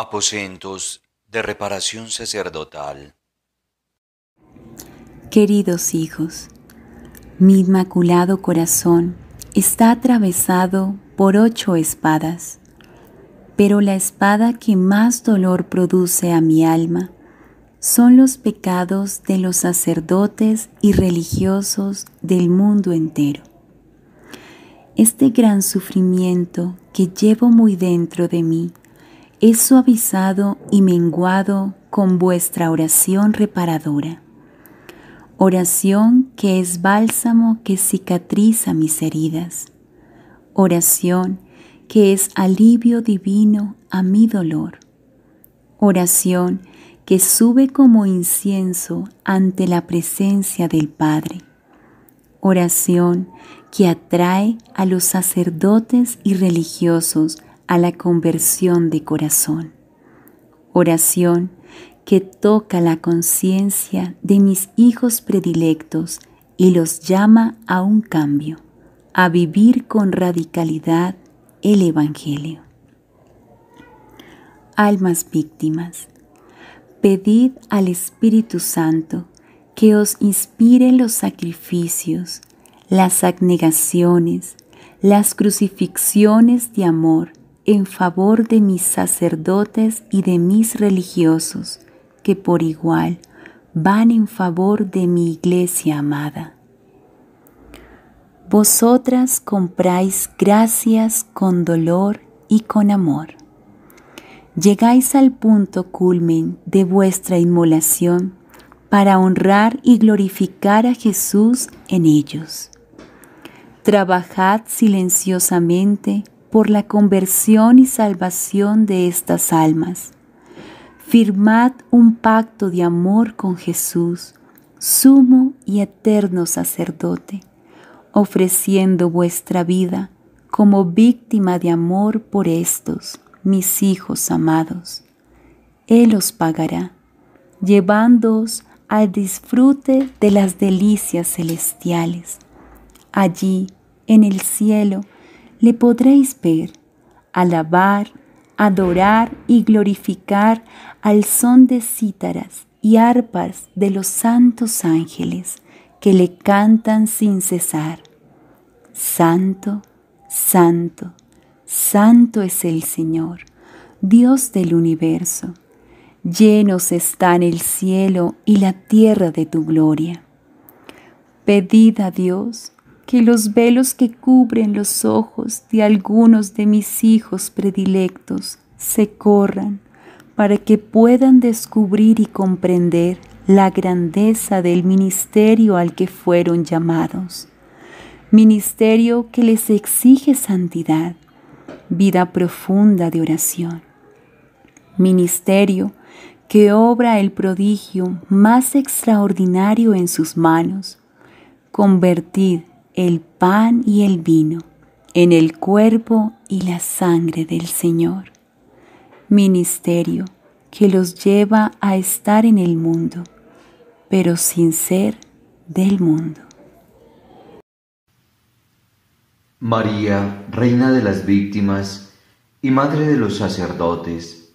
Aposentos de reparación sacerdotal. Queridos hijos, mi inmaculado corazón está atravesado por ocho espadas, pero la espada que más dolor produce a mi alma son los pecados de los sacerdotes y religiosos del mundo entero. Este gran sufrimiento que llevo muy dentro de mí es suavizado y menguado con vuestra oración reparadora. Oración que es bálsamo que cicatriza mis heridas. Oración que es alivio divino a mi dolor. Oración que sube como incienso ante la presencia del Padre. Oración que atrae a los sacerdotes y religiosos a la conversión de corazón. Oración que toca la conciencia de mis hijos predilectos y los llama a un cambio, a vivir con radicalidad el Evangelio. Almas víctimas, pedid al Espíritu Santo que os inspire los sacrificios, las abnegaciones, las crucifixiones de amor en favor de mis sacerdotes y de mis religiosos, que por igual van en favor de mi iglesia amada. Vosotras compráis gracias con dolor y con amor. Llegáis al punto culmen de vuestra inmolación para honrar y glorificar a Jesús en ellos. Trabajad silenciosamente por la conversión y salvación de estas almas. Firmad un pacto de amor con Jesús, sumo y eterno sacerdote, ofreciendo vuestra vida como víctima de amor por estos, mis hijos amados. Él os pagará, llevándoos al disfrute de las delicias celestiales. Allí, en el cielo, le podréis ver, alabar, adorar y glorificar al son de cítaras y arpas de los santos ángeles que le cantan sin cesar. Santo, santo, santo es el Señor, Dios del universo. Llenos están el cielo y la tierra de tu gloria. Pedid a Dios, que los velos que cubren los ojos de algunos de mis hijos predilectos se corran para que puedan descubrir y comprender la grandeza del ministerio al que fueron llamados, ministerio que les exige santidad, vida profunda de oración, ministerio que obra el prodigio más extraordinario en sus manos, convertid el pan y el vino en el cuerpo y la sangre del Señor. Ministerio que los lleva a estar en el mundo, pero sin ser del mundo. María, Reina de las Víctimas y Madre de los Sacerdotes,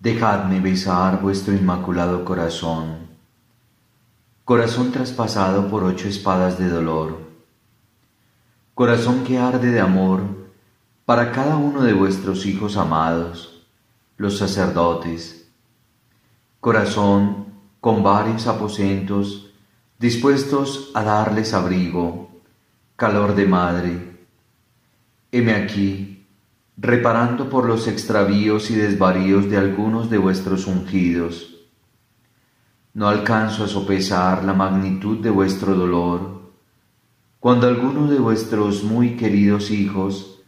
dejadme besar vuestro inmaculado corazón, corazón traspasado por ocho espadas de dolor corazón que arde de amor, para cada uno de vuestros hijos amados, los sacerdotes, corazón con varios aposentos, dispuestos a darles abrigo, calor de madre. Heme aquí, reparando por los extravíos y desvaríos de algunos de vuestros ungidos. No alcanzo a sopesar la magnitud de vuestro dolor, cuando alguno de vuestros muy queridos hijos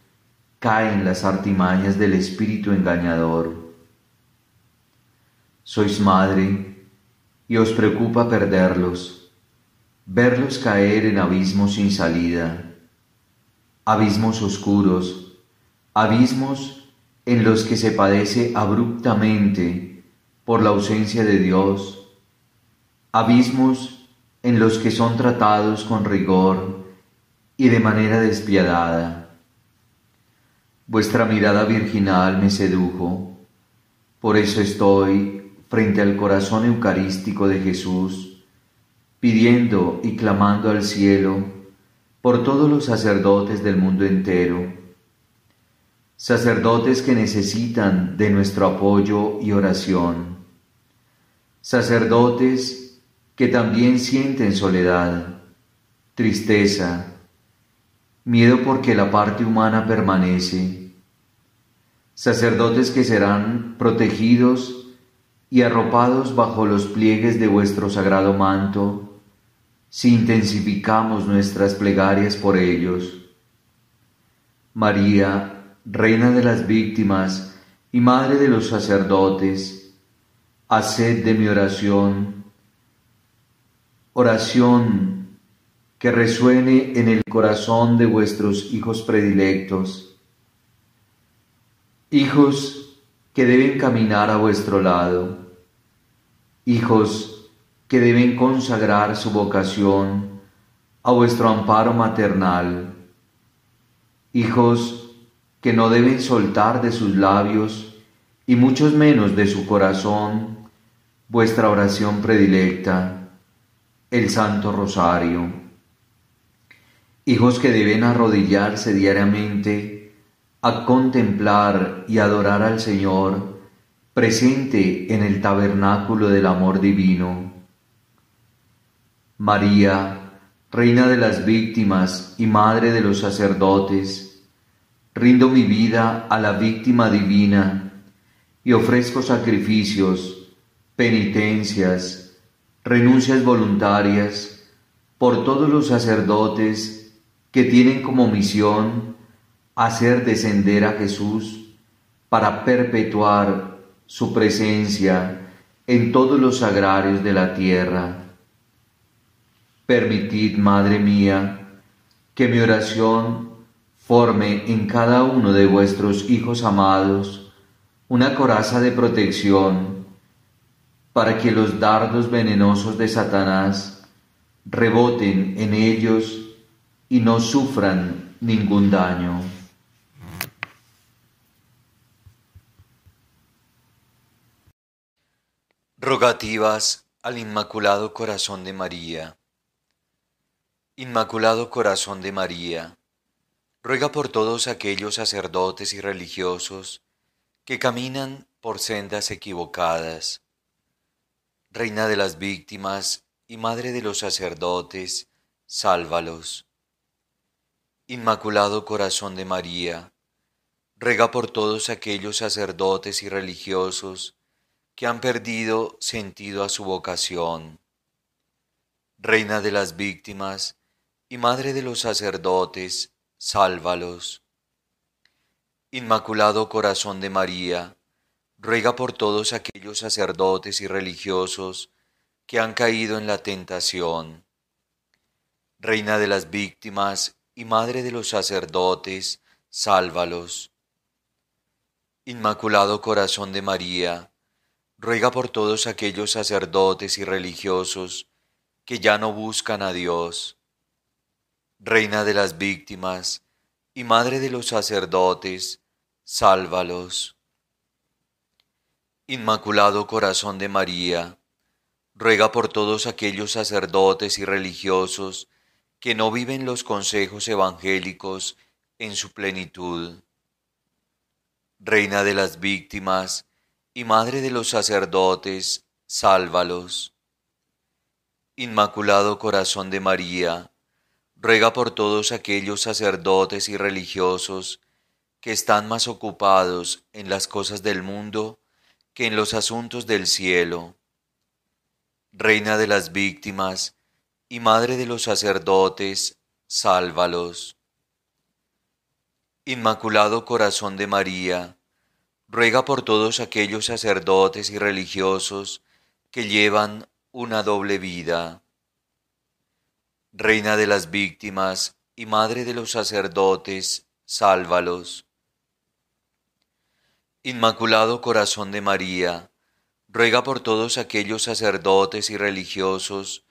caen en las artimañas del espíritu engañador, sois madre y os preocupa perderlos, verlos caer en abismos sin salida, abismos oscuros, abismos en los que se padece abruptamente por la ausencia de Dios, abismos en los que son tratados con rigor, y de manera despiadada. Vuestra mirada virginal me sedujo, por eso estoy frente al corazón eucarístico de Jesús, pidiendo y clamando al cielo por todos los sacerdotes del mundo entero, sacerdotes que necesitan de nuestro apoyo y oración, sacerdotes que también sienten soledad, tristeza, miedo porque la parte humana permanece, sacerdotes que serán protegidos y arropados bajo los pliegues de vuestro sagrado manto, si intensificamos nuestras plegarias por ellos. María, Reina de las Víctimas y Madre de los Sacerdotes, haced de mi oración, oración que resuene en el corazón de vuestros hijos predilectos, hijos que deben caminar a vuestro lado, hijos que deben consagrar su vocación a vuestro amparo maternal, hijos que no deben soltar de sus labios y muchos menos de su corazón vuestra oración predilecta, el Santo Rosario hijos que deben arrodillarse diariamente a contemplar y adorar al Señor presente en el tabernáculo del amor divino. María, Reina de las víctimas y Madre de los sacerdotes, rindo mi vida a la víctima divina y ofrezco sacrificios, penitencias, renuncias voluntarias por todos los sacerdotes que tienen como misión hacer descender a Jesús para perpetuar su presencia en todos los sagrarios de la tierra. Permitid, Madre mía, que mi oración forme en cada uno de vuestros hijos amados una coraza de protección para que los dardos venenosos de Satanás reboten en ellos y no sufran ningún daño. Rogativas al Inmaculado Corazón de María. Inmaculado Corazón de María, ruega por todos aquellos sacerdotes y religiosos que caminan por sendas equivocadas. Reina de las víctimas y Madre de los sacerdotes, sálvalos Inmaculado Corazón de María, ruega por todos aquellos sacerdotes y religiosos que han perdido sentido a su vocación. Reina de las víctimas y Madre de los sacerdotes, sálvalos. Inmaculado Corazón de María, ruega por todos aquellos sacerdotes y religiosos que han caído en la tentación. Reina de las víctimas y Madre de los sacerdotes, sálvalos. Inmaculado Corazón de María, ruega por todos aquellos sacerdotes y religiosos que ya no buscan a Dios. Reina de las víctimas y Madre de los sacerdotes, sálvalos. Inmaculado Corazón de María, ruega por todos aquellos sacerdotes y religiosos que no viven los consejos evangélicos en su plenitud. Reina de las víctimas y Madre de los sacerdotes, sálvalos. Inmaculado Corazón de María, ruega por todos aquellos sacerdotes y religiosos que están más ocupados en las cosas del mundo que en los asuntos del cielo. Reina de las víctimas y Madre de los sacerdotes, sálvalos. Inmaculado Corazón de María, ruega por todos aquellos sacerdotes y religiosos que llevan una doble vida. Reina de las víctimas y Madre de los sacerdotes, sálvalos. Inmaculado Corazón de María, ruega por todos aquellos sacerdotes y religiosos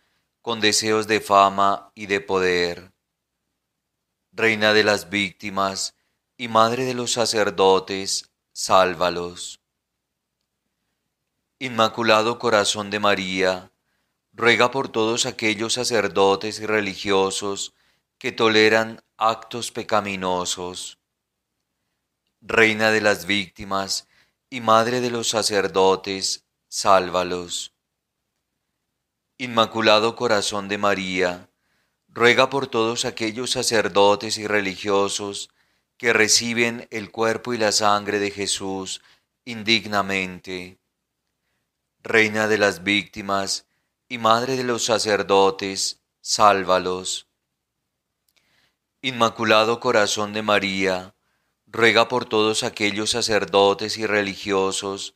con deseos de fama y de poder. Reina de las víctimas y Madre de los sacerdotes, sálvalos. Inmaculado Corazón de María, ruega por todos aquellos sacerdotes y religiosos que toleran actos pecaminosos. Reina de las víctimas y Madre de los sacerdotes, sálvalos. Inmaculado Corazón de María, ruega por todos aquellos sacerdotes y religiosos que reciben el cuerpo y la sangre de Jesús indignamente. Reina de las víctimas y Madre de los sacerdotes, sálvalos. Inmaculado Corazón de María, ruega por todos aquellos sacerdotes y religiosos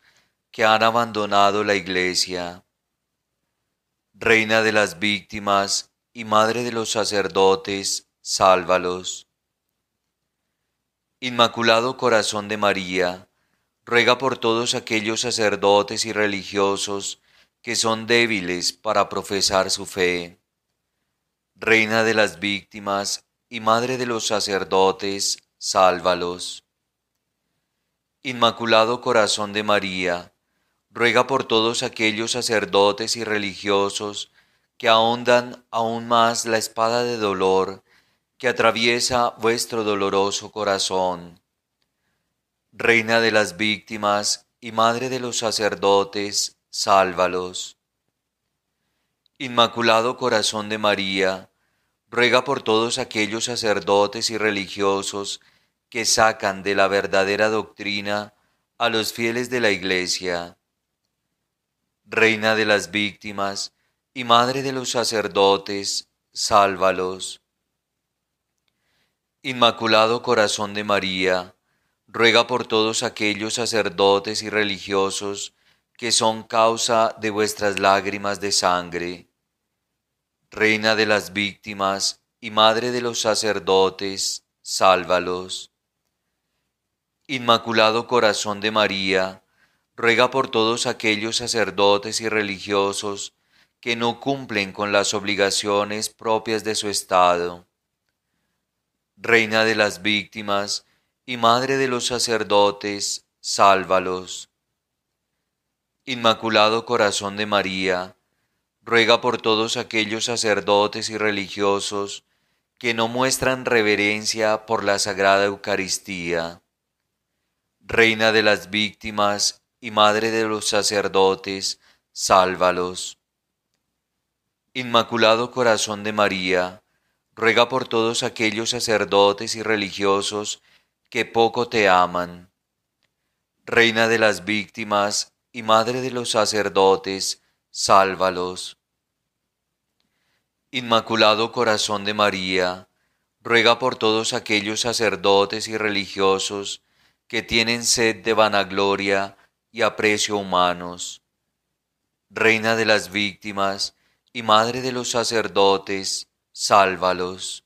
que han abandonado la Iglesia Reina de las víctimas y Madre de los sacerdotes, sálvalos. Inmaculado Corazón de María, ruega por todos aquellos sacerdotes y religiosos que son débiles para profesar su fe. Reina de las víctimas y Madre de los sacerdotes, sálvalos. Inmaculado Corazón de María, ruega por todos aquellos sacerdotes y religiosos que ahondan aún más la espada de dolor que atraviesa vuestro doloroso corazón. Reina de las víctimas y Madre de los sacerdotes, sálvalos. Inmaculado Corazón de María, ruega por todos aquellos sacerdotes y religiosos que sacan de la verdadera doctrina a los fieles de la Iglesia Reina de las víctimas y Madre de los sacerdotes, sálvalos. Inmaculado Corazón de María, ruega por todos aquellos sacerdotes y religiosos que son causa de vuestras lágrimas de sangre. Reina de las víctimas y Madre de los sacerdotes, sálvalos. Inmaculado Corazón de María, ruega por todos aquellos sacerdotes y religiosos que no cumplen con las obligaciones propias de su estado. Reina de las víctimas y Madre de los sacerdotes, sálvalos. Inmaculado Corazón de María, ruega por todos aquellos sacerdotes y religiosos que no muestran reverencia por la Sagrada Eucaristía. Reina de las víctimas y Madre de los sacerdotes, sálvalos. Inmaculado Corazón de María, ruega por todos aquellos sacerdotes y religiosos que poco te aman. Reina de las víctimas y Madre de los sacerdotes, sálvalos. Inmaculado Corazón de María, ruega por todos aquellos sacerdotes y religiosos que tienen sed de vanagloria, y aprecio humanos. Reina de las víctimas y Madre de los sacerdotes, sálvalos.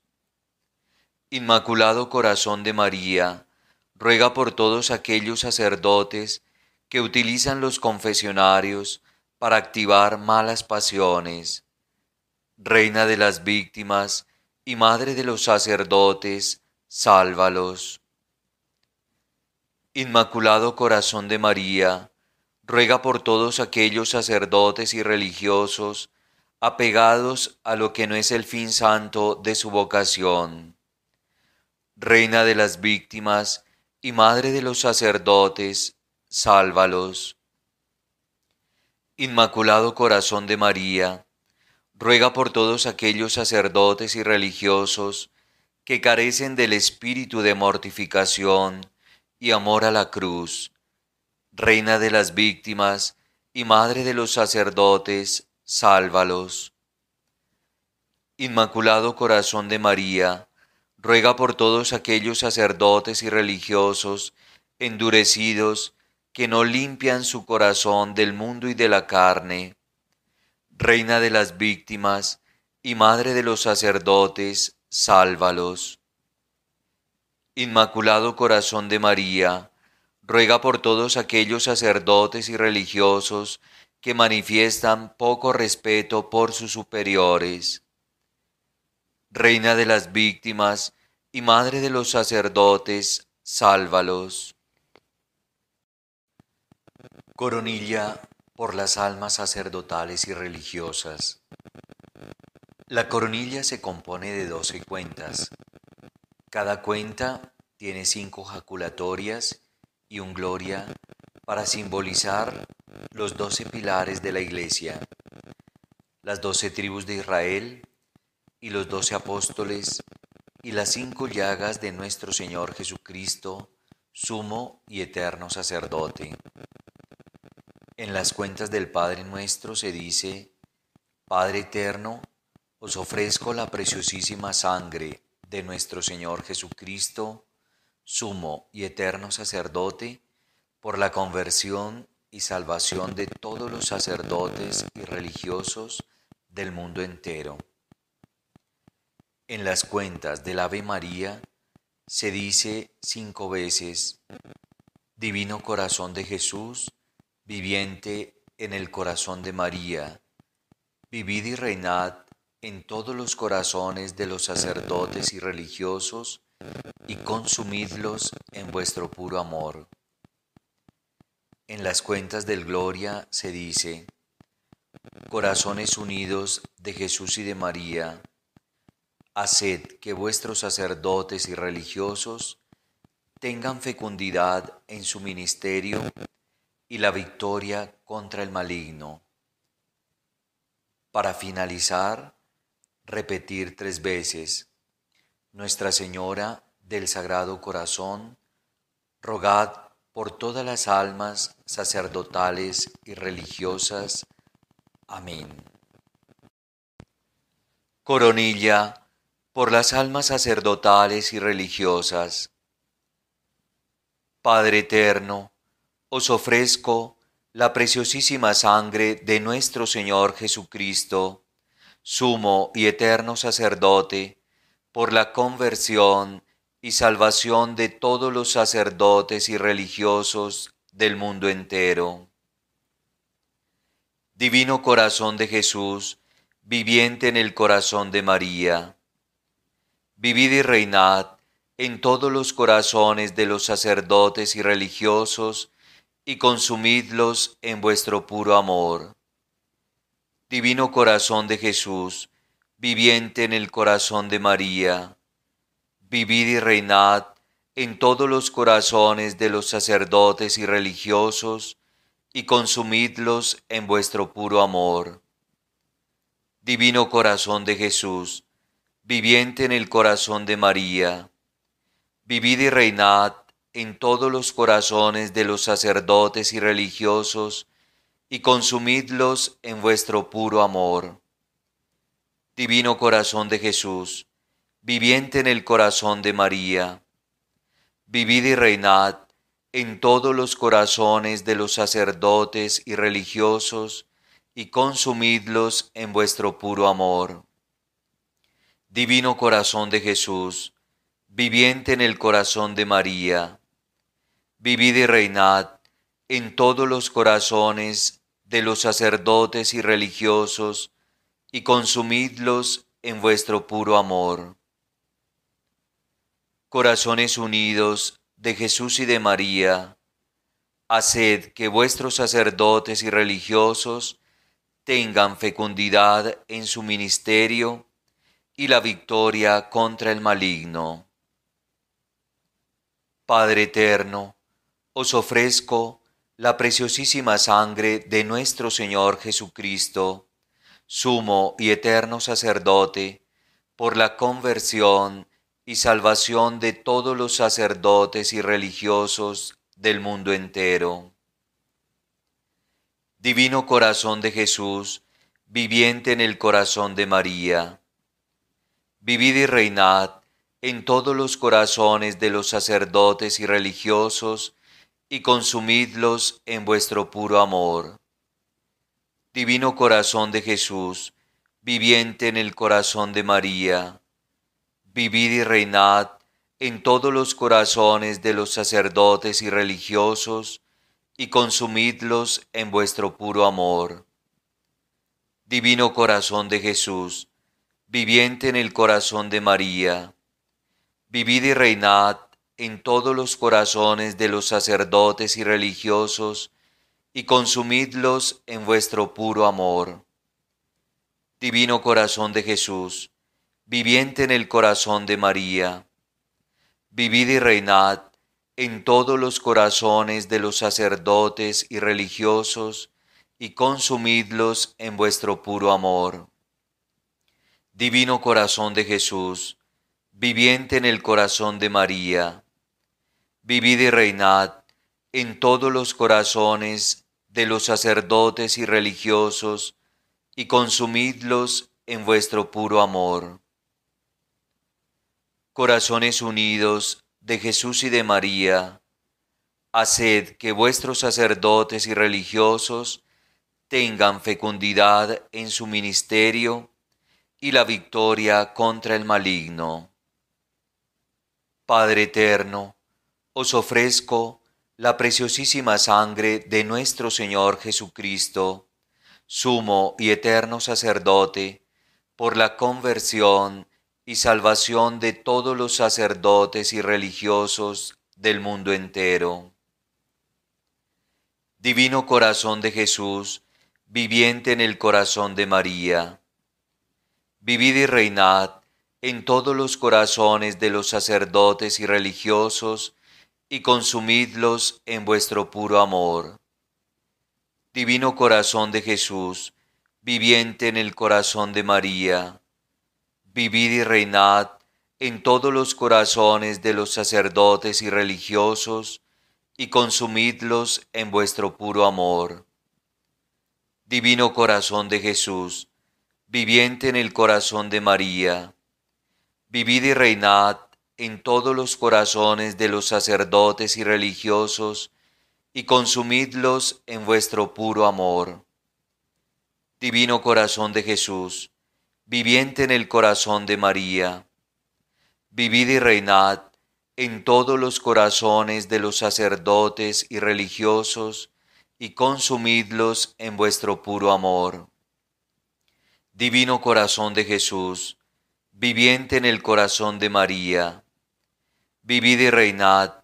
Inmaculado Corazón de María, ruega por todos aquellos sacerdotes que utilizan los confesionarios para activar malas pasiones. Reina de las víctimas y Madre de los sacerdotes, sálvalos. Inmaculado Corazón de María, ruega por todos aquellos sacerdotes y religiosos apegados a lo que no es el fin santo de su vocación. Reina de las víctimas y Madre de los sacerdotes, sálvalos. Inmaculado Corazón de María, ruega por todos aquellos sacerdotes y religiosos que carecen del espíritu de mortificación, y amor a la cruz, Reina de las víctimas y Madre de los sacerdotes, sálvalos. Inmaculado Corazón de María, ruega por todos aquellos sacerdotes y religiosos endurecidos que no limpian su corazón del mundo y de la carne. Reina de las víctimas y Madre de los sacerdotes, sálvalos. Inmaculado Corazón de María, ruega por todos aquellos sacerdotes y religiosos que manifiestan poco respeto por sus superiores. Reina de las víctimas y Madre de los sacerdotes, sálvalos. Coronilla por las almas sacerdotales y religiosas. La coronilla se compone de doce cuentas, cada cuenta tiene cinco jaculatorias y un gloria para simbolizar los doce pilares de la iglesia, las doce tribus de Israel y los doce apóstoles y las cinco llagas de nuestro Señor Jesucristo, sumo y eterno sacerdote. En las cuentas del Padre nuestro se dice, Padre eterno, os ofrezco la preciosísima sangre de nuestro Señor Jesucristo, sumo y eterno sacerdote, por la conversión y salvación de todos los sacerdotes y religiosos del mundo entero. En las cuentas del Ave María se dice cinco veces, Divino Corazón de Jesús, viviente en el corazón de María, vivid y reinad en todos los corazones de los sacerdotes y religiosos y consumidlos en vuestro puro amor. En las cuentas del Gloria se dice, Corazones unidos de Jesús y de María, haced que vuestros sacerdotes y religiosos tengan fecundidad en su ministerio y la victoria contra el maligno. Para finalizar, repetir tres veces, Nuestra Señora del Sagrado Corazón, rogad por todas las almas sacerdotales y religiosas. Amén. Coronilla por las almas sacerdotales y religiosas. Padre eterno, os ofrezco la preciosísima sangre de nuestro Señor Jesucristo sumo y eterno sacerdote, por la conversión y salvación de todos los sacerdotes y religiosos del mundo entero. Divino corazón de Jesús, viviente en el corazón de María, vivid y reinad en todos los corazones de los sacerdotes y religiosos, y consumidlos en vuestro puro amor Divino corazón de Jesús, viviente en el corazón de María, vivid y reinad en todos los corazones de los sacerdotes y religiosos, y consumidlos en vuestro puro amor. Divino corazón de Jesús, viviente en el corazón de María, vivid y reinad en todos los corazones de los sacerdotes y religiosos, y consumidlos en vuestro puro amor. Divino corazón de Jesús, viviente en el corazón de María, vivid y reinad en todos los corazones de los sacerdotes y religiosos, y consumidlos en vuestro puro amor. Divino corazón de Jesús, viviente en el corazón de María, vivid y reinad en todos los corazones de los sacerdotes y religiosos, y consumidlos en vuestro puro amor. Corazones unidos de Jesús y de María, haced que vuestros sacerdotes y religiosos tengan fecundidad en su ministerio y la victoria contra el maligno. Padre eterno, os ofrezco la preciosísima sangre de nuestro Señor Jesucristo, sumo y eterno sacerdote, por la conversión y salvación de todos los sacerdotes y religiosos del mundo entero. Divino corazón de Jesús, viviente en el corazón de María, vivid y reinad en todos los corazones de los sacerdotes y religiosos, y consumidlos en vuestro puro amor. Divino corazón de Jesús, viviente en el corazón de María, vivid y reinad en todos los corazones de los sacerdotes y religiosos, y consumidlos en vuestro puro amor. Divino corazón de Jesús, viviente en el corazón de María, vivid y reinad en todos los corazones de los sacerdotes y religiosos, y consumidlos en vuestro puro amor. Divino corazón de Jesús, viviente en el corazón de María, vivid y reinad en todos los corazones de los sacerdotes y religiosos, y consumidlos en vuestro puro amor. Divino corazón de Jesús, viviente en el corazón de María, Vivid y reinad en todos los corazones de los sacerdotes y religiosos, y consumidlos en vuestro puro amor. Corazones unidos de Jesús y de María, haced que vuestros sacerdotes y religiosos tengan fecundidad en su ministerio y la victoria contra el maligno. Padre eterno, os ofrezco la preciosísima sangre de nuestro Señor Jesucristo, sumo y eterno sacerdote, por la conversión y salvación de todos los sacerdotes y religiosos del mundo entero. Divino corazón de Jesús, viviente en el corazón de María, vivid y reinad en todos los corazones de los sacerdotes y religiosos, y consumidlos en vuestro puro amor. Divino corazón de Jesús, viviente en el corazón de María, vivid y reinad en todos los corazones de los sacerdotes y religiosos, y consumidlos en vuestro puro amor. Divino corazón de Jesús, viviente en el corazón de María, vivid y reinad en todos los corazones de los sacerdotes y religiosos, y consumidlos en vuestro puro amor. Divino corazón de Jesús, viviente en el corazón de María, vivid y reinad en todos los corazones de los sacerdotes y religiosos, y consumidlos en vuestro puro amor. Divino corazón de Jesús, viviente en el corazón de María, Vivid y reinad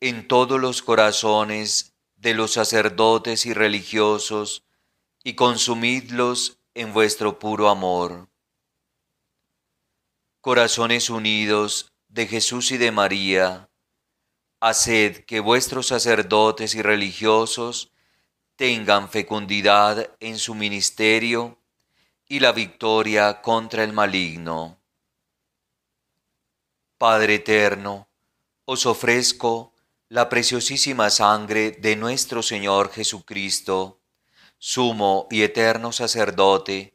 en todos los corazones de los sacerdotes y religiosos, y consumidlos en vuestro puro amor. Corazones unidos de Jesús y de María, haced que vuestros sacerdotes y religiosos tengan fecundidad en su ministerio y la victoria contra el maligno. Padre eterno, os ofrezco la preciosísima sangre de nuestro Señor Jesucristo, sumo y eterno sacerdote,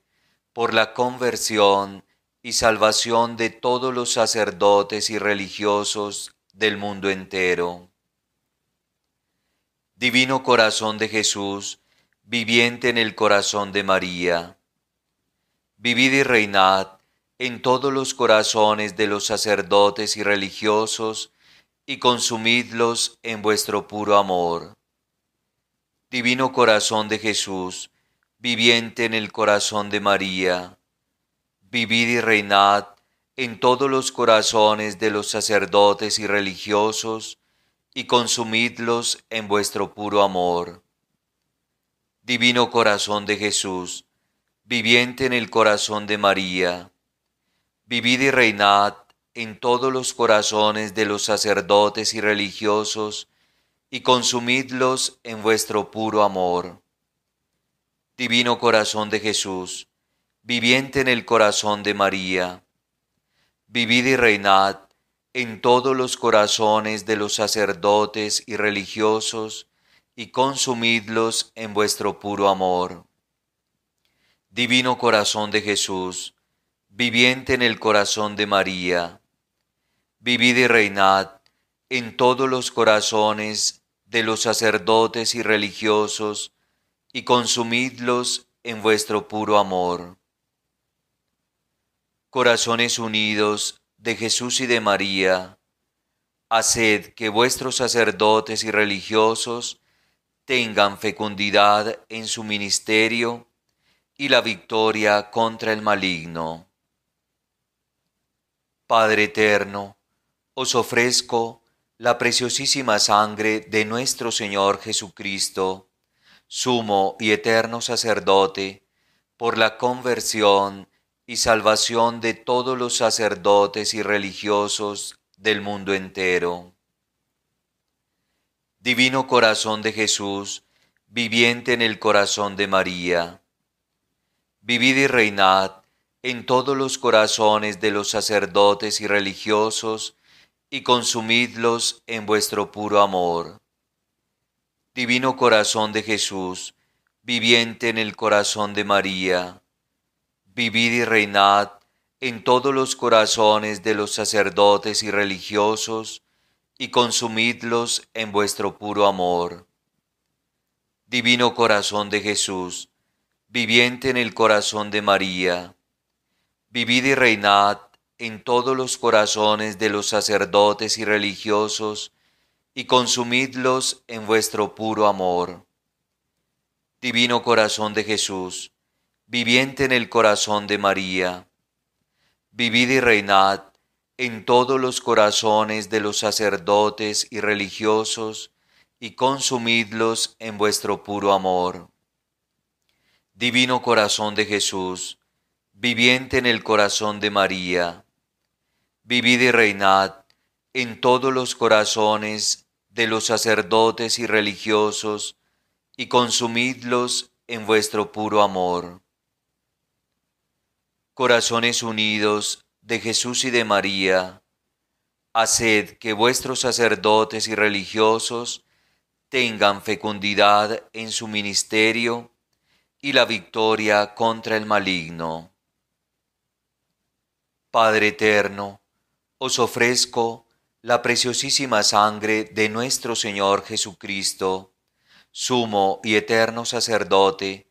por la conversión y salvación de todos los sacerdotes y religiosos del mundo entero. Divino corazón de Jesús, viviente en el corazón de María, vivid y reinad en todos los corazones de los sacerdotes y religiosos, y consumidlos en vuestro puro amor. Divino corazón de Jesús, viviente en el corazón de María, vivid y reinad en todos los corazones de los sacerdotes y religiosos, y consumidlos en vuestro puro amor. Divino corazón de Jesús, viviente en el corazón de María, vivid y reinad en todos los corazones de los sacerdotes y religiosos, y consumidlos en vuestro puro amor. Divino corazón de Jesús, viviente en el corazón de María, vivid y reinad en todos los corazones de los sacerdotes y religiosos, y consumidlos en vuestro puro amor. Divino corazón de Jesús, viviente en el corazón de María, Vivid y reinad en todos los corazones de los sacerdotes y religiosos, y consumidlos en vuestro puro amor. Corazones unidos de Jesús y de María, haced que vuestros sacerdotes y religiosos tengan fecundidad en su ministerio y la victoria contra el maligno. Padre eterno, os ofrezco la preciosísima sangre de nuestro Señor Jesucristo, sumo y eterno sacerdote, por la conversión y salvación de todos los sacerdotes y religiosos del mundo entero. Divino corazón de Jesús, viviente en el corazón de María, vivid y reinad en todos los corazones de los sacerdotes y religiosos y consumidlos en vuestro puro amor. Divino corazón de Jesús, viviente en el corazón de María, vivid y reinad en todos los corazones de los sacerdotes y religiosos, y consumidlos en vuestro puro amor. Divino corazón de Jesús, viviente en el corazón de María, vivid y reinad en todos los corazones de los sacerdotes y religiosos, y consumidlos en vuestro puro amor. Divino corazón de Jesús, viviente en el corazón de María, vivid y reinad en todos los corazones de los sacerdotes y religiosos, y consumidlos en vuestro puro amor. Divino corazón de Jesús, viviente en el corazón de María, vivid y reinad en todos los corazones de los sacerdotes y religiosos, y consumidlos en vuestro puro amor. Corazones unidos de Jesús y de María, haced que vuestros sacerdotes y religiosos tengan fecundidad en su ministerio y la victoria contra el maligno. Padre eterno, os ofrezco la preciosísima sangre de nuestro Señor Jesucristo, sumo y eterno sacerdote,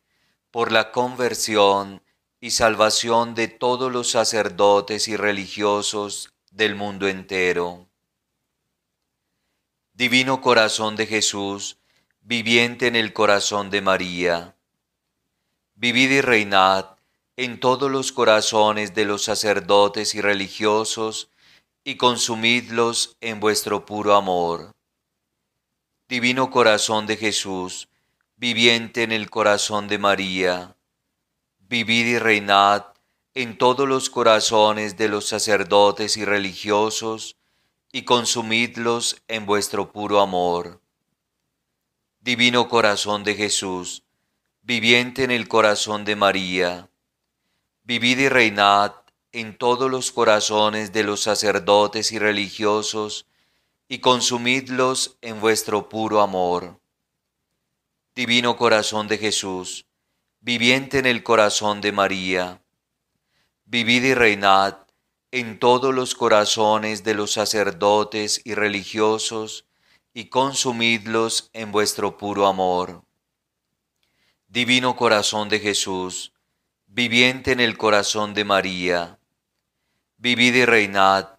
por la conversión y salvación de todos los sacerdotes y religiosos del mundo entero. Divino corazón de Jesús, viviente en el corazón de María, vivid y reinad en todos los corazones de los sacerdotes y religiosos, y consumidlos en vuestro puro amor. Divino corazón de Jesús, viviente en el corazón de María, vivid y reinad en todos los corazones de los sacerdotes y religiosos, y consumidlos en vuestro puro amor. Divino corazón de Jesús, viviente en el corazón de María, vivid y reinad en todos los corazones de los sacerdotes y religiosos, y consumidlos en vuestro puro amor. Divino corazón de Jesús, viviente en el corazón de María, vivid y reinad en todos los corazones de los sacerdotes y religiosos, y consumidlos en vuestro puro amor. Divino corazón de Jesús, viviente en el corazón de María, Vivid y reinad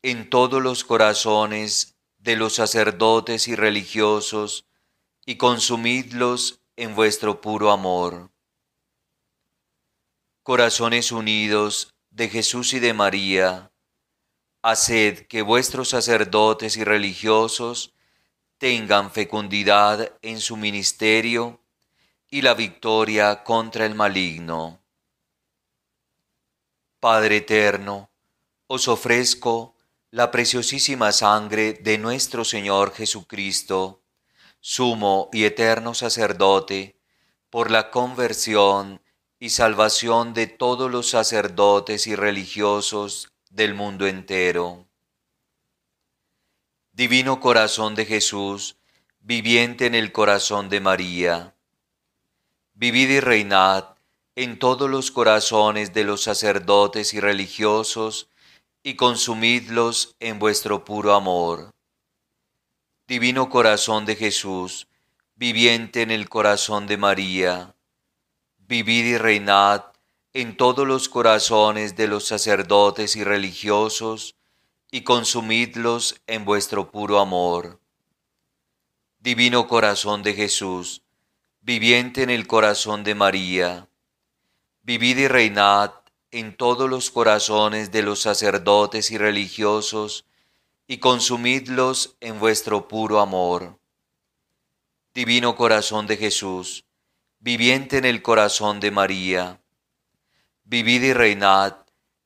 en todos los corazones de los sacerdotes y religiosos, y consumidlos en vuestro puro amor. Corazones unidos de Jesús y de María, haced que vuestros sacerdotes y religiosos tengan fecundidad en su ministerio y la victoria contra el maligno. Padre eterno, os ofrezco la preciosísima sangre de nuestro Señor Jesucristo, sumo y eterno sacerdote, por la conversión y salvación de todos los sacerdotes y religiosos del mundo entero. Divino corazón de Jesús, viviente en el corazón de María, vivid y reinad en todos los corazones de los sacerdotes y religiosos, y consumidlos en vuestro puro amor. Divino corazón de Jesús, viviente en el corazón de María, vivid y reinad en todos los corazones de los sacerdotes y religiosos, y consumidlos en vuestro puro amor. Divino corazón de Jesús, viviente en el corazón de María, vivid y reinad en todos los corazones de los sacerdotes y religiosos, y consumidlos en vuestro puro amor. Divino corazón de Jesús, viviente en el corazón de María, vivid y reinad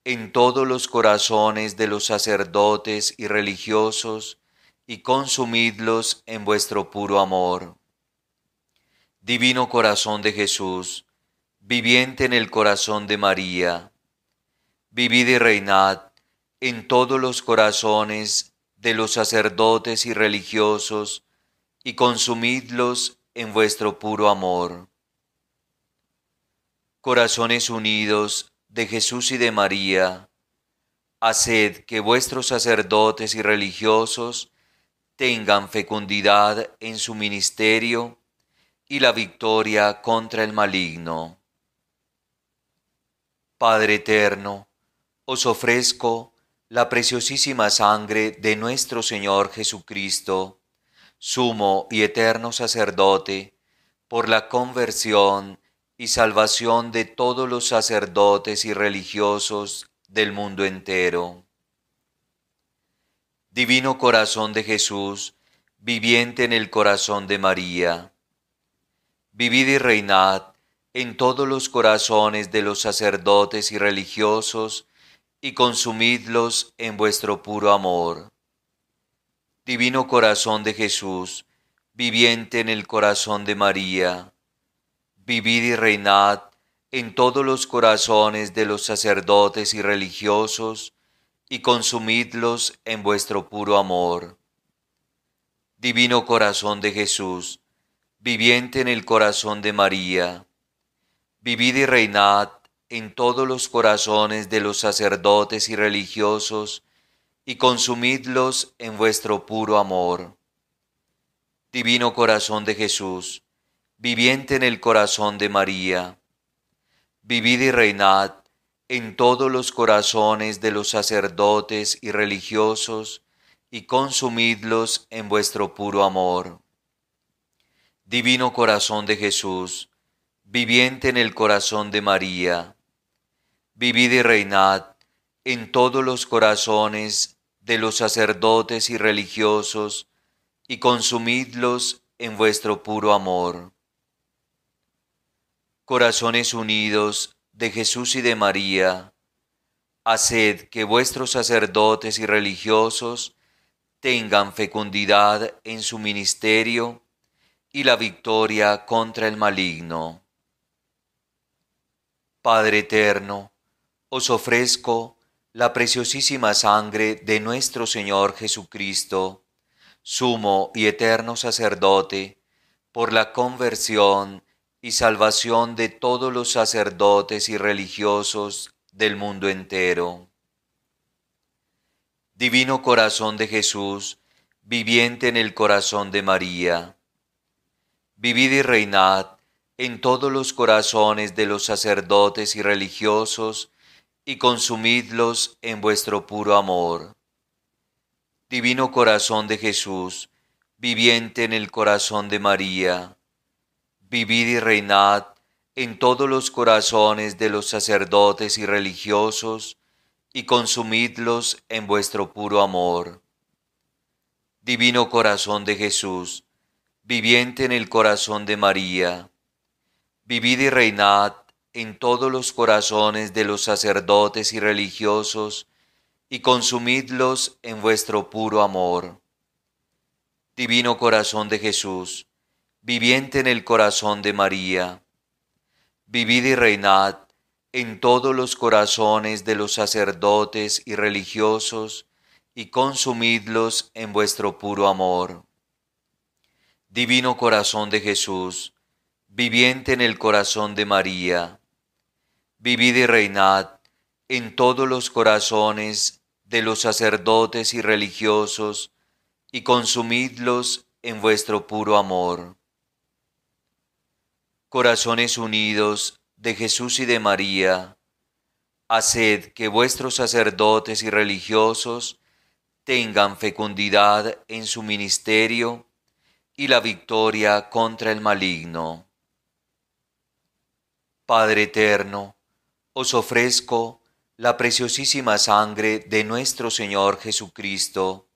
en todos los corazones de los sacerdotes y religiosos, y consumidlos en vuestro puro amor. Divino corazón de Jesús, viviente en el corazón de María, Vivid y reinad en todos los corazones de los sacerdotes y religiosos, y consumidlos en vuestro puro amor. Corazones unidos de Jesús y de María, haced que vuestros sacerdotes y religiosos tengan fecundidad en su ministerio y la victoria contra el maligno. Padre eterno, os ofrezco la preciosísima sangre de nuestro Señor Jesucristo, sumo y eterno sacerdote, por la conversión y salvación de todos los sacerdotes y religiosos del mundo entero. Divino corazón de Jesús, viviente en el corazón de María, vivid y reinad en todos los corazones de los sacerdotes y religiosos y consumidlos en vuestro puro amor. Divino corazón de Jesús, viviente en el corazón de María, vivid y reinad en todos los corazones de los sacerdotes y religiosos, y consumidlos en vuestro puro amor. Divino corazón de Jesús, viviente en el corazón de María, vivid y reinad en todos los corazones de los sacerdotes y religiosos, y consumidlos en vuestro puro amor. Divino corazón de Jesús, viviente en el corazón de María, vivid y reinad en todos los corazones de los sacerdotes y religiosos, y consumidlos en vuestro puro amor. Divino corazón de Jesús, viviente en el corazón de María, Vivid y reinad en todos los corazones de los sacerdotes y religiosos, y consumidlos en vuestro puro amor. Corazones unidos de Jesús y de María, haced que vuestros sacerdotes y religiosos tengan fecundidad en su ministerio y la victoria contra el maligno. Padre eterno, os ofrezco la preciosísima sangre de nuestro Señor Jesucristo, sumo y eterno sacerdote, por la conversión y salvación de todos los sacerdotes y religiosos del mundo entero. Divino corazón de Jesús, viviente en el corazón de María, vivid y reinad en todos los corazones de los sacerdotes y religiosos, y consumidlos en vuestro puro amor. Divino corazón de Jesús, viviente en el corazón de María, vivid y reinad en todos los corazones de los sacerdotes y religiosos, y consumidlos en vuestro puro amor. Divino corazón de Jesús, viviente en el corazón de María, vivid y reinad en todos los corazones de los sacerdotes y religiosos, y consumidlos en vuestro puro amor. Divino corazón de Jesús, viviente en el corazón de María, vivid y reinad en todos los corazones de los sacerdotes y religiosos, y consumidlos en vuestro puro amor. Divino corazón de Jesús, viviente en el corazón de María, Vivid y reinad en todos los corazones de los sacerdotes y religiosos, y consumidlos en vuestro puro amor. Corazones unidos de Jesús y de María, haced que vuestros sacerdotes y religiosos tengan fecundidad en su ministerio y la victoria contra el maligno. Padre eterno, os ofrezco la preciosísima sangre de nuestro Señor Jesucristo,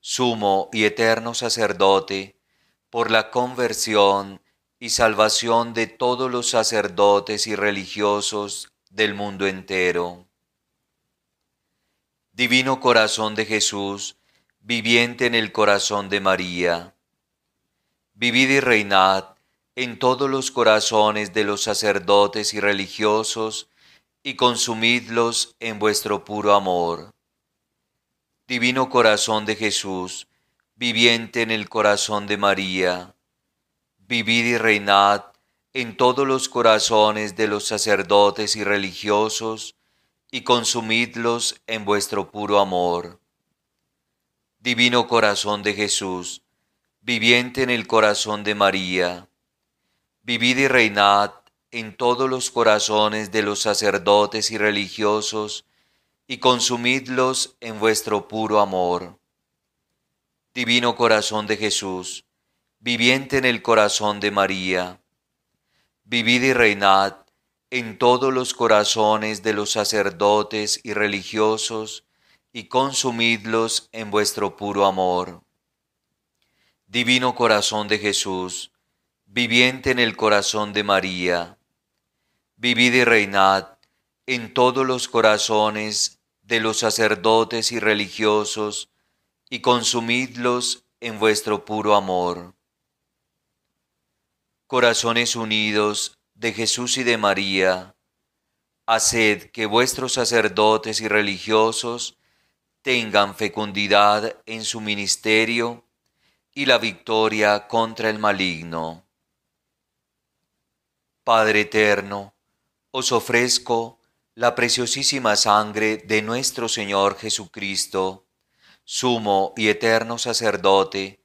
sumo y eterno sacerdote, por la conversión y salvación de todos los sacerdotes y religiosos del mundo entero. Divino corazón de Jesús, viviente en el corazón de María, vivid y reinad en todos los corazones de los sacerdotes y religiosos y consumidlos en vuestro puro amor. Divino corazón de Jesús, viviente en el corazón de María, vivid y reinad en todos los corazones de los sacerdotes y religiosos, y consumidlos en vuestro puro amor. Divino corazón de Jesús, viviente en el corazón de María, vivid y reinad en todos los corazones de los sacerdotes y religiosos, y consumidlos en vuestro puro amor. Divino corazón de Jesús, viviente en el corazón de María, vivid y reinad en todos los corazones de los sacerdotes y religiosos, y consumidlos en vuestro puro amor. Divino corazón de Jesús, viviente en el corazón de María, vivid y reinad en todos los corazones de los sacerdotes y religiosos, y consumidlos en vuestro puro amor. Corazones unidos de Jesús y de María, haced que vuestros sacerdotes y religiosos tengan fecundidad en su ministerio y la victoria contra el maligno. Padre eterno, os ofrezco la preciosísima sangre de nuestro Señor Jesucristo, sumo y eterno sacerdote,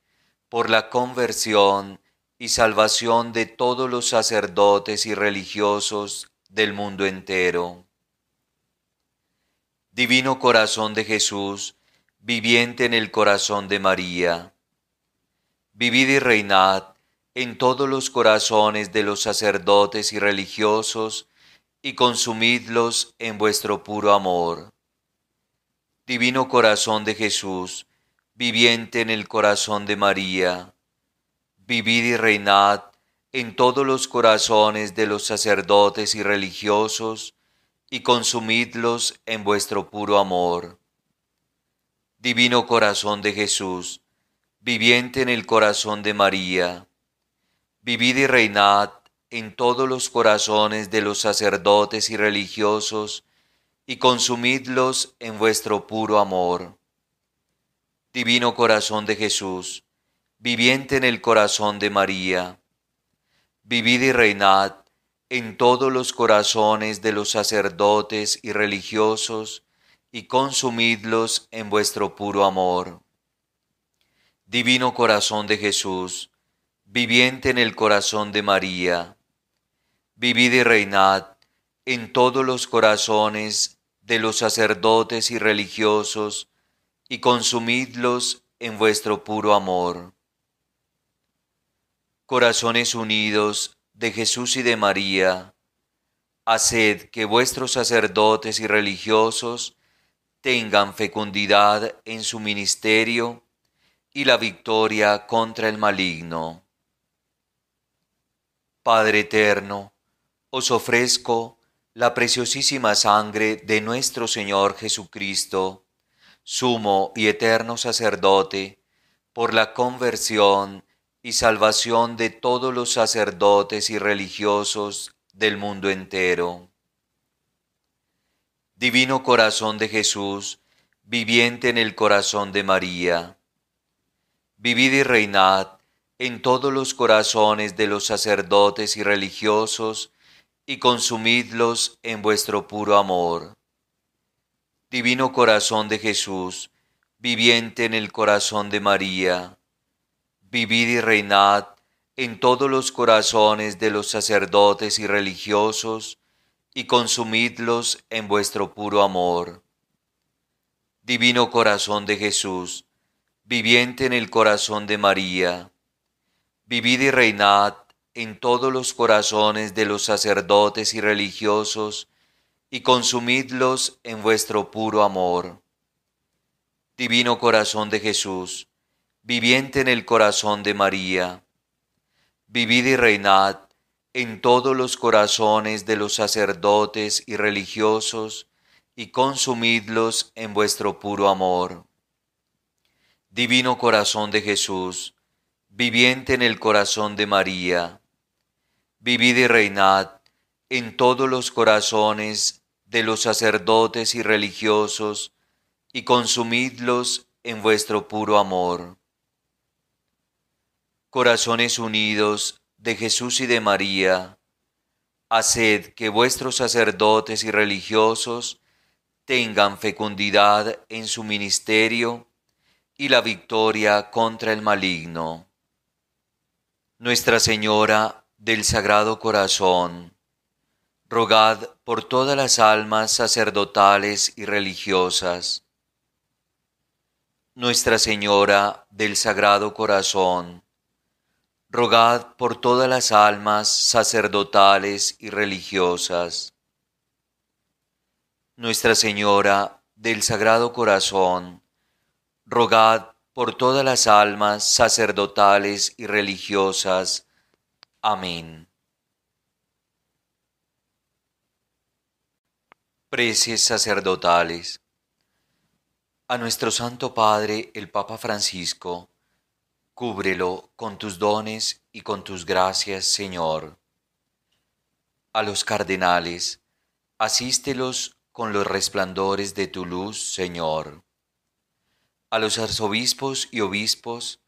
por la conversión y salvación de todos los sacerdotes y religiosos del mundo entero. Divino corazón de Jesús, viviente en el corazón de María, vivid y reinad en todos los corazones de los sacerdotes y religiosos, y consumidlos en vuestro puro amor. Divino corazón de Jesús, viviente en el corazón de María, vivid y reinad en todos los corazones de los sacerdotes y religiosos, y consumidlos en vuestro puro amor. Divino corazón de Jesús, viviente en el corazón de María, vivid y reinad en todos los corazones de los sacerdotes y religiosos, y consumidlos en vuestro puro amor. Divino corazón de Jesús, viviente en el corazón de María, vivid y reinad en todos los corazones de los sacerdotes y religiosos, y consumidlos en vuestro puro amor. Divino corazón de Jesús, viviente en el corazón de María, Vivid y reinad en todos los corazones de los sacerdotes y religiosos, y consumidlos en vuestro puro amor. Corazones unidos de Jesús y de María, haced que vuestros sacerdotes y religiosos tengan fecundidad en su ministerio y la victoria contra el maligno. Padre eterno, os ofrezco la preciosísima sangre de nuestro Señor Jesucristo, sumo y eterno sacerdote, por la conversión y salvación de todos los sacerdotes y religiosos del mundo entero. Divino corazón de Jesús, viviente en el corazón de María, vivid y reinad en todos los corazones de los sacerdotes y religiosos, y consumidlos en vuestro puro amor. Divino corazón de Jesús, viviente en el corazón de María, vivid y reinad en todos los corazones de los sacerdotes y religiosos, y consumidlos en vuestro puro amor. Divino corazón de Jesús, viviente en el corazón de María, vivid y reinad en todos los corazones de los sacerdotes y religiosos, y consumidlos en vuestro puro amor. Divino corazón de Jesús, viviente en el corazón de María, vivid y reinad en todos los corazones de los sacerdotes y religiosos, y consumidlos en vuestro puro amor. Divino corazón de Jesús, viviente en el corazón de María, Vivid y reinad en todos los corazones de los sacerdotes y religiosos, y consumidlos en vuestro puro amor. Corazones unidos de Jesús y de María, haced que vuestros sacerdotes y religiosos tengan fecundidad en su ministerio y la victoria contra el maligno. Nuestra Señora del Sagrado Corazón, rogad por todas las almas sacerdotales y religiosas. Nuestra Señora del Sagrado Corazón, rogad por todas las almas sacerdotales y religiosas. Nuestra Señora del Sagrado Corazón, rogad por todas las almas sacerdotales y religiosas Amén. Preces sacerdotales. A nuestro Santo Padre, el Papa Francisco, cúbrelo con tus dones y con tus gracias, Señor. A los cardenales, asístelos con los resplandores de tu luz, Señor. A los arzobispos y obispos,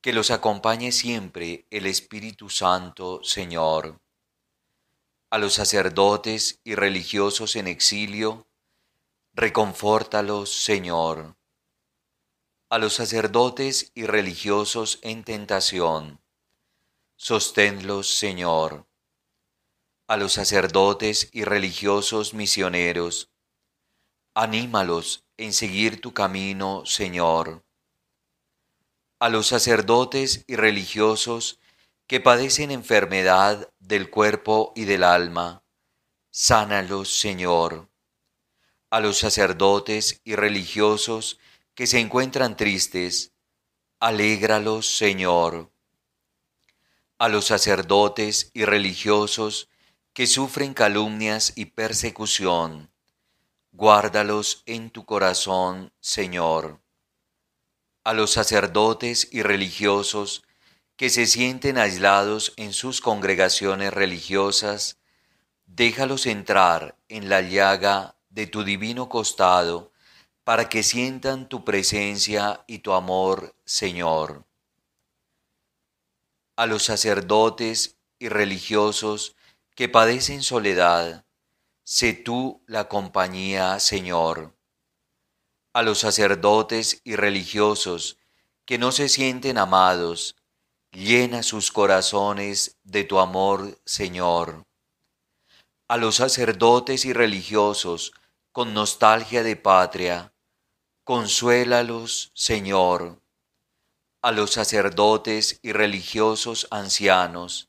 que los acompañe siempre el Espíritu Santo, Señor. A los sacerdotes y religiosos en exilio, reconfórtalos, Señor. A los sacerdotes y religiosos en tentación, sosténlos, Señor. A los sacerdotes y religiosos misioneros, anímalos en seguir tu camino, Señor a los sacerdotes y religiosos que padecen enfermedad del cuerpo y del alma. Sánalos, Señor. A los sacerdotes y religiosos que se encuentran tristes, alégralos, Señor. A los sacerdotes y religiosos que sufren calumnias y persecución, guárdalos en tu corazón, Señor a los sacerdotes y religiosos que se sienten aislados en sus congregaciones religiosas, déjalos entrar en la llaga de tu divino costado, para que sientan tu presencia y tu amor, Señor. A los sacerdotes y religiosos que padecen soledad, sé tú la compañía, Señor a los sacerdotes y religiosos que no se sienten amados, llena sus corazones de tu amor, Señor. A los sacerdotes y religiosos con nostalgia de patria, consuélalos, Señor. A los sacerdotes y religiosos ancianos,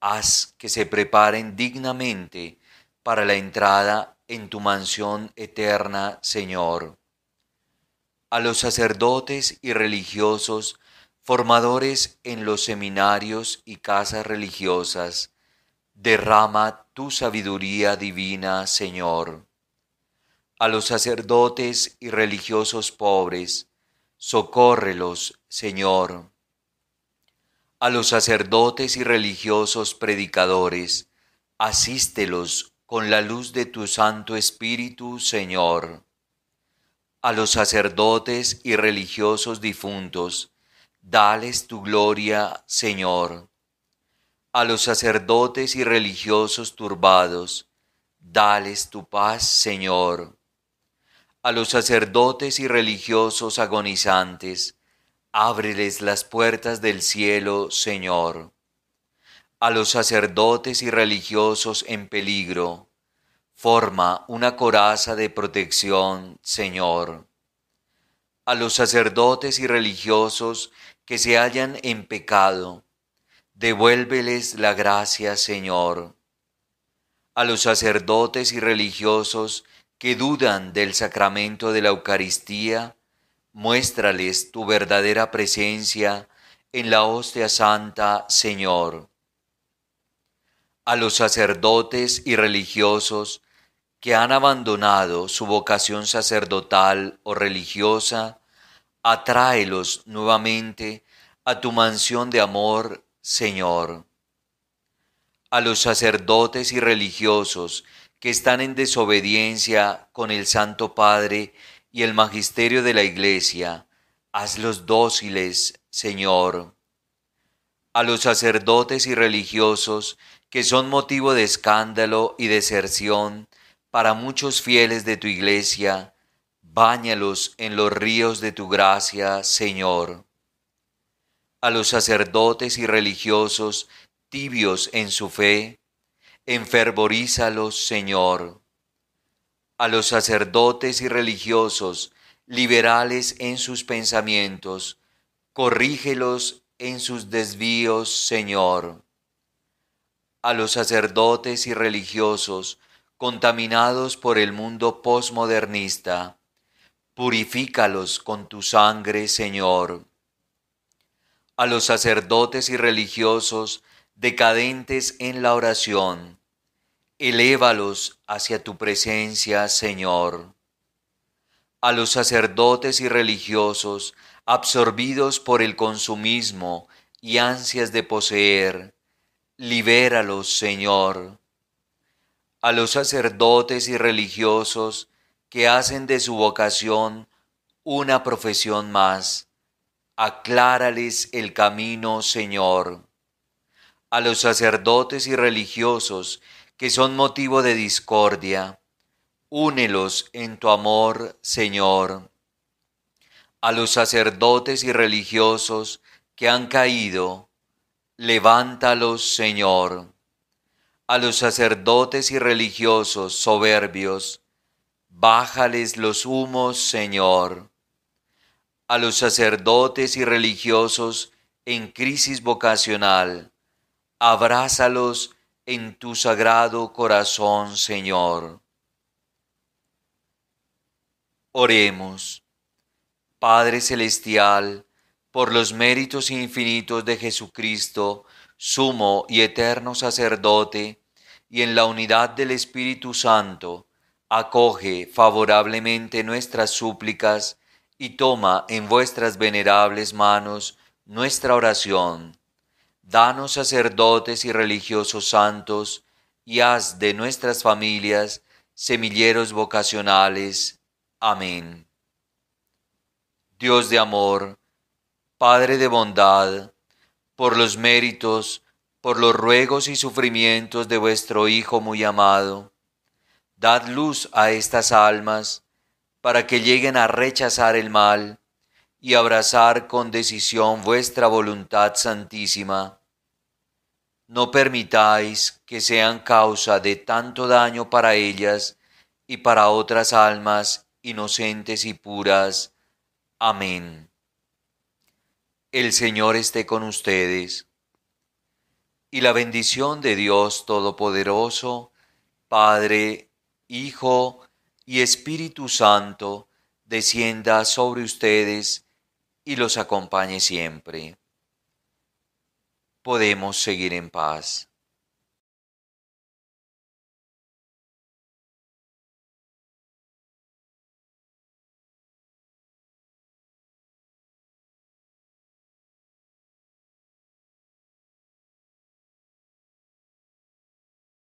haz que se preparen dignamente para la entrada en tu mansión eterna, Señor a los sacerdotes y religiosos, formadores en los seminarios y casas religiosas, derrama tu sabiduría divina, Señor. A los sacerdotes y religiosos pobres, socórrelos, Señor. A los sacerdotes y religiosos predicadores, asístelos con la luz de tu Santo Espíritu, Señor a los sacerdotes y religiosos difuntos, dales tu gloria, Señor. A los sacerdotes y religiosos turbados, dales tu paz, Señor. A los sacerdotes y religiosos agonizantes, ábreles las puertas del cielo, Señor. A los sacerdotes y religiosos en peligro, Forma una coraza de protección, Señor. A los sacerdotes y religiosos que se hallan en pecado, devuélveles la gracia, Señor. A los sacerdotes y religiosos que dudan del sacramento de la Eucaristía, muéstrales tu verdadera presencia en la hostia santa, Señor. A los sacerdotes y religiosos que han abandonado su vocación sacerdotal o religiosa, atráelos nuevamente a tu mansión de amor, Señor. A los sacerdotes y religiosos que están en desobediencia con el Santo Padre y el Magisterio de la Iglesia, hazlos dóciles, Señor. A los sacerdotes y religiosos que son motivo de escándalo y deserción, para muchos fieles de tu iglesia, báñalos en los ríos de tu gracia, Señor. A los sacerdotes y religiosos tibios en su fe, enfervorízalos, Señor. A los sacerdotes y religiosos, liberales en sus pensamientos, corrígelos en sus desvíos, Señor. A los sacerdotes y religiosos, contaminados por el mundo posmodernista. Purifícalos con tu sangre, Señor. A los sacerdotes y religiosos decadentes en la oración, elévalos hacia tu presencia, Señor. A los sacerdotes y religiosos absorbidos por el consumismo y ansias de poseer, libéralos, Señor a los sacerdotes y religiosos que hacen de su vocación una profesión más. Aclárales el camino, Señor. A los sacerdotes y religiosos que son motivo de discordia, únelos en tu amor, Señor. A los sacerdotes y religiosos que han caído, levántalos, Señor a los sacerdotes y religiosos soberbios, bájales los humos, Señor. A los sacerdotes y religiosos en crisis vocacional, abrázalos en tu sagrado corazón, Señor. Oremos, Padre Celestial, por los méritos infinitos de Jesucristo, sumo y eterno sacerdote, y en la unidad del Espíritu Santo, acoge favorablemente nuestras súplicas y toma en vuestras venerables manos nuestra oración. Danos sacerdotes y religiosos santos, y haz de nuestras familias semilleros vocacionales. Amén. Dios de amor, Padre de bondad, por los méritos, por los ruegos y sufrimientos de vuestro Hijo muy amado. Dad luz a estas almas, para que lleguen a rechazar el mal y abrazar con decisión vuestra voluntad santísima. No permitáis que sean causa de tanto daño para ellas y para otras almas inocentes y puras. Amén. El Señor esté con ustedes. Y la bendición de Dios Todopoderoso, Padre, Hijo y Espíritu Santo, descienda sobre ustedes y los acompañe siempre. Podemos seguir en paz.